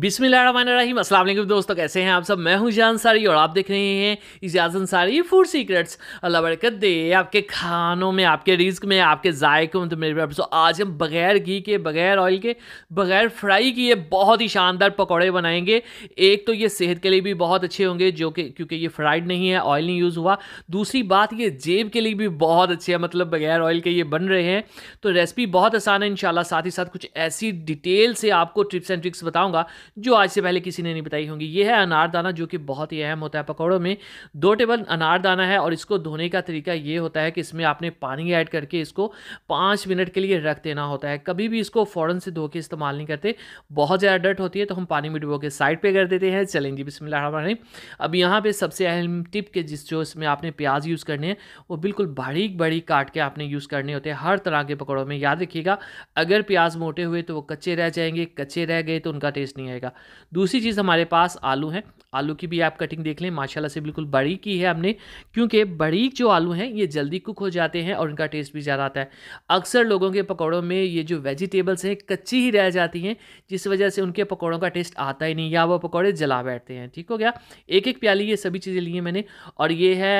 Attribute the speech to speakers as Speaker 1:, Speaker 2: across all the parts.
Speaker 1: बिस्मिल्लाहिर्रहमानिर्रहीम अस्सलाम वालेकुम दोस्तों कैसे हैं आप सब मैं हूं जान सारी और आप देख रहे हैं इजाज़ अंसारी फूड सीक्रेट्स अल्लाह बरकत दे आपके खानों में आपके रिज्क में आपके जायकों में तो मेरे प्यार दोस्तों आज हम बगैर घी के बगैर ऑयल के बगैर फ्राई किए बहुत ही शानदार पकौड़े बनाएंगे एक तो ये सेहत के लिए भी बहुत अच्छे होंगे जो कि क्योंकि ये फ्राइड नहीं है ऑयल नहीं यूज़ हुआ दूसरी बात ये जेब के लिए भी बहुत अच्छे है मतलब बगैर ऑयल के ये बन रहे हैं तो रेसिपी बहुत आसान है इन साथ ही साथ कुछ ऐसी डिटेल से आपको टिप्स एंड ट्रिक्स बताऊँगा जो आज से पहले किसी ने नहीं बताई होंगी ये है अनारदाना जो कि बहुत ही अहम होता है पकौड़ों में दो टेबल अनारदाना है और इसको धोने का तरीका ये होता है कि इसमें आपने पानी ऐड करके इसको पाँच मिनट के लिए रख देना होता है कभी भी इसको फ़ौरन से धो के इस्तेमाल नहीं करते बहुत ज़्यादा डर्ट होती है तो हम पानी में डुबो के साइड पर कर देते हैं चलेंगे बिस्मिल अब यहाँ पर सबसे अहम टिप के जिस जो इसमें आपने प्याज यूज़ करने हैं वो बिल्कुल बारीक बारीक काट के आपने यूज़ करने होते हैं हर तरह के पकौड़ों में याद रखिएगा अगर प्याज मोटे हुए तो वो कच्चे रह जाएंगे कच्चे रह गए तो उनका टेस्ट नहीं आएगा रहेगा दूसरी चीज़ हमारे पास आलू है आलू की भी आप कटिंग देख लें माशाल्लाह से बिल्कुल बड़ी की है हमने क्योंकि बड़ी जो आलू हैं ये जल्दी कुक हो जाते हैं और इनका टेस्ट भी ज़्यादा आता है अक्सर लोगों के पकौड़ों में ये जो वेजिटेबल्स हैं कच्ची ही रह जाती हैं जिस वजह से उनके पकौड़ों का टेस्ट आता ही नहीं या वो पकौड़े जला बैठते हैं ठीक हो गया एक एक प्याली ये सभी चीज़ें ली हैं मैंने और ये है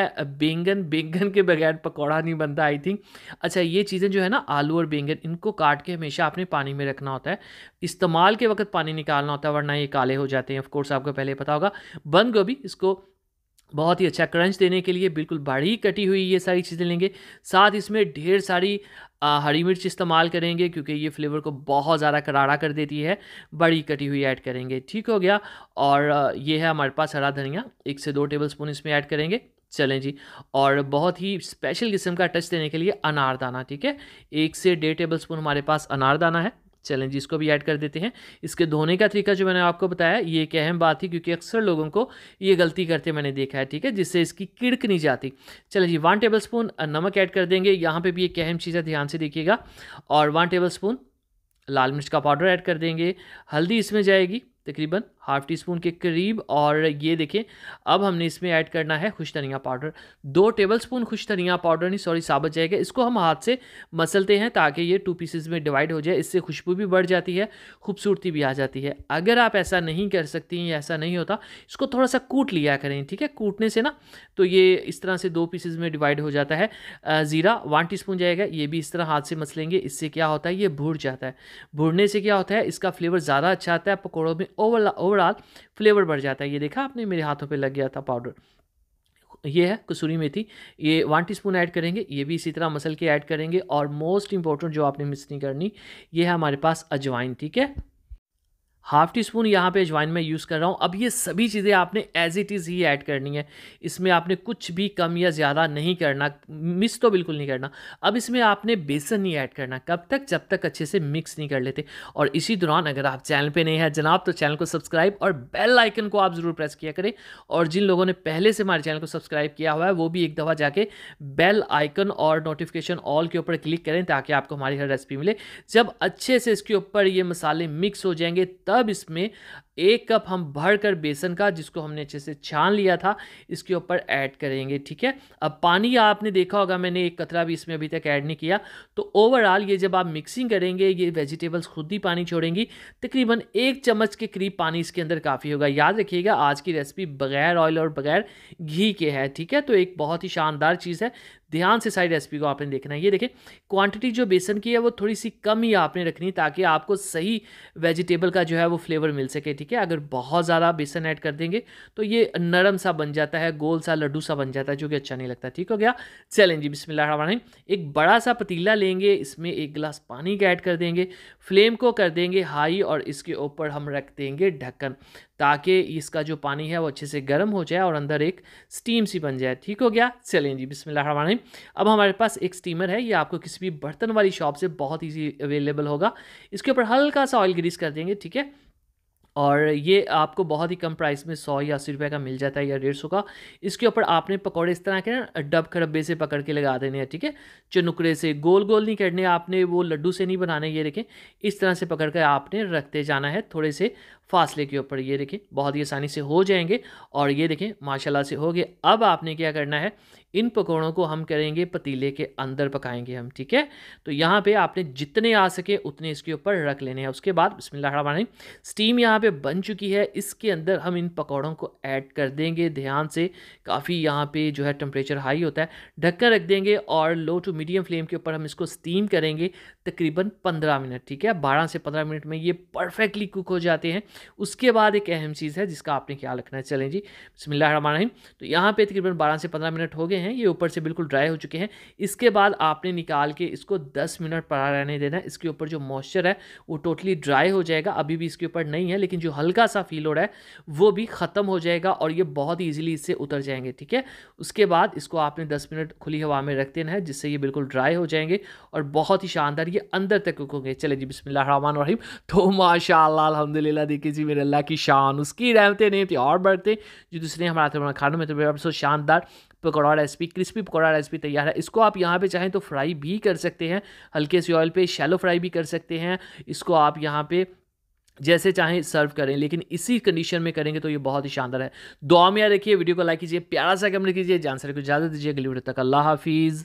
Speaker 1: बेंगन बेंगन के बगैर पकौड़ा नहीं बनता आई थिंक अच्छा ये चीज़ें जो है ना आलू और बेंगन इनको काट के हमेशा आपने पानी में रखना होता है इस्तेमाल के वक्त पानी निकालना होता है वरना ये काले हो जाते हैं ऑफकोर्स आपको पहले पता होगा बंद गोभी इसको बहुत ही अच्छा क्रंच देने के लिए बिल्कुल बारीक कटी हुई ये सारी चीज़ें लेंगे साथ इसमें ढेर सारी आ, हरी मिर्च इस्तेमाल करेंगे क्योंकि ये फ्लेवर को बहुत ज़्यादा करारा कर देती है बड़ी कटी हुई ऐड करेंगे ठीक हो गया और ये है हमारे पास हरा धनिया एक से दो टेबल स्पून इसमें ऐड करेंगे चलें जी और बहुत ही स्पेशल किस्म का टच देने के लिए अनारदाना ठीक है एक से डेढ़ टेबल स्पून हमारे पास अनारदाना है चलें जी इसको भी ऐड कर देते हैं इसके धोने का तरीका जो मैंने आपको बताया ये एक अहम बात थी क्योंकि अक्सर लोगों को ये गलती करते मैंने देखा है ठीक है जिससे इसकी किड़क नहीं जाती चलें जी वन टेबल स्पून नमक ऐड कर देंगे यहाँ पर भी एक अहम चीज़ है ध्यान से देखिएगा और वन टेबल स्पून लाल मिर्च का पाउडर ऐड कर देंगे हल्दी इसमें जाएगी तकरीबन हाफ़ टी स्पून के करीब और ये देखें अब हमने इसमें ऐड करना है खुश धनिया पाउडर दो टेबल स्पून खुश धनिया पाउडर नहीं सॉरी साबुत जाएगा इसको हम हाथ से मसलते हैं ताकि ये टू पीसेस में डिवाइड हो जाए इससे खुशबू भी बढ़ जाती है खूबसूरती भी आ जाती है अगर आप ऐसा नहीं कर सकती हैं या ऐसा नहीं होता इसको थोड़ा सा कूट लिया करें ठीक है कूटने से ना तो ये इस तरह से दो पीसेज में डिवाइड हो जाता है ज़ीरा वन टी जाएगा ये भी इस तरह हाथ से मसलेंगे इससे क्या होता है ये भूर जाता है भूरने से क्या होता है इसका फ्लेवर ज़्यादा अच्छा आता है पकौड़ों में ओवर ओवरऑल फ्लेवर बढ़ जाता है ये देखा आपने मेरे हाथों पे लग गया था पाउडर ये है कसूरी मेथी ये वन टीस्पून ऐड करेंगे ये भी इसी तरह मसल के ऐड करेंगे और मोस्ट इंपॉर्टेंट जो आपने मिस नहीं करनी ये है हमारे पास अजवाइन ठीक है हाफ टी स्पून यहाँ पे अजवाइन में यूज़ कर रहा हूँ अब ये सभी चीज़ें आपने एज इट इज़ ही ऐड करनी है इसमें आपने कुछ भी कम या ज़्यादा नहीं करना मिस तो बिल्कुल नहीं करना अब इसमें आपने बेसन नहीं ऐड करना कब तक जब तक अच्छे से मिक्स नहीं कर लेते और इसी दौरान अगर आप चैनल पर नहीं हैं जनाब तो चैनल को सब्सक्राइब और बेल आइकन को आप ज़रूर प्रेस किया करें और जिन लोगों ने पहले से हमारे चैनल को सब्सक्राइब किया हुआ है वो भी एक दफ़ा जाके बेल आइकन और नोटिफिकेशन ऑल के ऊपर क्लिक करें ताकि आपको हमारी हर रेसिपी मिले जब अच्छे से इसके ऊपर ये मसाले मिक्स हो जाएंगे तब अब इसमें एक कप हम भर कर बेसन का जिसको हमने अच्छे से छान लिया था इसके ऊपर ऐड करेंगे ठीक है अब पानी आपने देखा होगा मैंने एक कतरा भी इसमें अभी तक ऐड नहीं किया तो ओवरऑल ये जब आप मिक्सिंग करेंगे ये वेजिटेबल्स खुद ही पानी छोड़ेंगी तकरीबन एक चम्मच के करीब पानी इसके अंदर काफ़ी होगा याद रखिएगा आज की रेसिपी बगैर ऑयल और बगैर घी के है ठीक है तो एक बहुत ही शानदार चीज़ है ध्यान से सारी रेसिपी को आपने देखना है ये देखें क्वांटिटी जो बेसन की है वो थोड़ी सी कम ही आपने रखनी ताकि आपको सही वेजिटेबल का जो है वो फ्लेवर मिल सके ठीक ठीक है अगर बहुत ज़्यादा बेसन ऐड कर देंगे तो ये नरम सा बन जाता है गोल सा लड्डू सा बन जाता है जो कि अच्छा नहीं लगता ठीक हो गया चलें जी बिस्मिल्लाह एक बड़ा सा पतीला लेंगे इसमें एक गिलास पानी का ऐड कर देंगे फ्लेम को कर देंगे हाई और इसके ऊपर हम रख देंगे ढक्कन ताकि इसका जो पानी है वो अच्छे से गर्म हो जाए और अंदर एक स्टीम सी बन जाए ठीक हो गया चलें जी बिस्मिल्लाह अब हमारे पास एक स्टीमर है ये आपको किसी भी बर्तन वाली शॉप से बहुत ईजी अवेलेबल होगा इसके ऊपर हल्का सा ऑयल ग्रीस कर देंगे ठीक है और ये आपको बहुत ही कम प्राइस में सौ या अस्सी रुपये का मिल जाता है या डेढ़ सौ का इसके ऊपर आपने पकौड़े इस तरह के ना डब खरब्बे से पकड़ के लगा देने हैं ठीक है चनुकरे से गोल गोल नहीं करने आपने वो लड्डू से नहीं बनाने ये देखें इस तरह से पकड़ कर आपने रखते जाना है थोड़े से फासले के ऊपर ये देखें बहुत ही आसानी से हो जाएंगे और ये देखें माशाल्लाह से हो गए अब आपने क्या करना है इन पकौड़ों को हम करेंगे पतीले के अंदर पकाएंगे हम ठीक है तो यहाँ पे आपने जितने आ सके उतने इसके ऊपर रख लेने हैं उसके बाद बिस्मिल्लाह स्टीम यहाँ पे बन चुकी है इसके अंदर हम इन पकौड़ों को ऐड कर देंगे ध्यान से काफ़ी यहाँ पे जो है टेम्परेचर हाई होता है ढक्कन रख देंगे और लो टू मीडियम फ्लेम के ऊपर हम इसको स्टीम करेंगे तकरीबन पंद्रह मिनट ठीक है बारह से पंद्रह मिनट में ये परफेक्टली कुक हो जाते हैं उसके बाद एक अहम चीज़ है जिसका आपने ख्याल रखना है चलें जी बसमिल्लाम तो यहाँ पे तकरीबन बारह से पंद्रह मिनट हो गए हैं ये ऊपर से बिल्कुल ड्राई हो चुके हैं इसके बाद आपने निकाल के इसको दस मिनट पड़ा रहने देना इसके ऊपर जो मॉइस्चर है वो टोटली ड्राई हो जाएगा अभी भी इसके ऊपर नहीं है लेकिन जो हल्का सा फील हो रहा है वो भी ख़त्म हो जाएगा और ये बहुत ईजिली इससे उतर जाएंगे ठीक है उसके बाद इसको आपने दस मिनट खुली हवा में रख देना है जिससे ये बिल्कुल ड्राई हो जाएंगे और बहुत ही शानदार ये अंदर तक रुकोगे चले जी बिस्मिल्लाहमान रहीम तो माशा अलहमदिल्ला देखिए जी मेरे अल्लाह की शान उसकी रहमतें नहीं थी और बढ़ते जो दूसरे हमारे हाथ खानों में तो मेरा सो शानदार pakora recipe crispy pakora recipe तैयार है इसको आप यहाँ पे चाहें तो फ्राई भी कर सकते हैं हल्के से ऑयल पे शैलो फ्राई भी कर सकते हैं इसको आप यहाँ पे जैसे चाहें सर्व करें लेकिन इसी कंडीशन में करेंगे तो ये बहुत ही शानदार है दुआ में रखिए वीडियो को लाइक कीजिए प्यारा सा कमेंट कीजिए जान सर को इजाज़त दीजिए अगली वीडियो तक अल्लाह हाफिज़